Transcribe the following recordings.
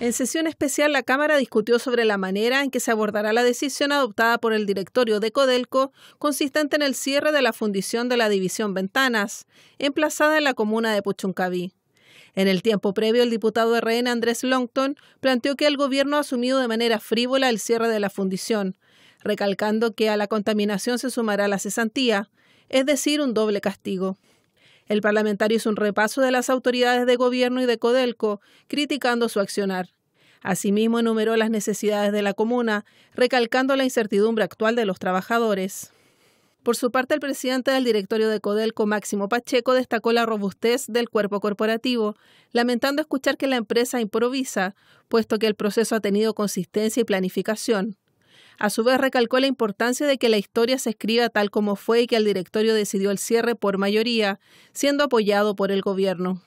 En sesión especial, la Cámara discutió sobre la manera en que se abordará la decisión adoptada por el directorio de Codelco, consistente en el cierre de la fundición de la división Ventanas, emplazada en la comuna de Puchuncaví. En el tiempo previo, el diputado de RN Andrés Longton planteó que el gobierno ha asumido de manera frívola el cierre de la fundición, recalcando que a la contaminación se sumará la cesantía, es decir, un doble castigo. El parlamentario hizo un repaso de las autoridades de gobierno y de Codelco, criticando su accionar. Asimismo, enumeró las necesidades de la comuna, recalcando la incertidumbre actual de los trabajadores. Por su parte, el presidente del directorio de Codelco, Máximo Pacheco, destacó la robustez del cuerpo corporativo, lamentando escuchar que la empresa improvisa, puesto que el proceso ha tenido consistencia y planificación. A su vez, recalcó la importancia de que la historia se escriba tal como fue y que el directorio decidió el cierre por mayoría, siendo apoyado por el gobierno.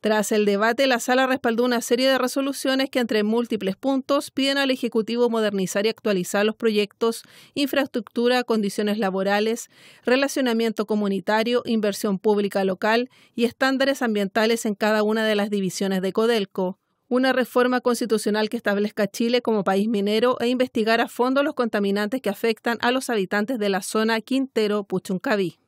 Tras el debate, la sala respaldó una serie de resoluciones que, entre múltiples puntos, piden al Ejecutivo modernizar y actualizar los proyectos, infraestructura, condiciones laborales, relacionamiento comunitario, inversión pública local y estándares ambientales en cada una de las divisiones de Codelco una reforma constitucional que establezca Chile como país minero e investigar a fondo los contaminantes que afectan a los habitantes de la zona Quintero-Puchuncaví.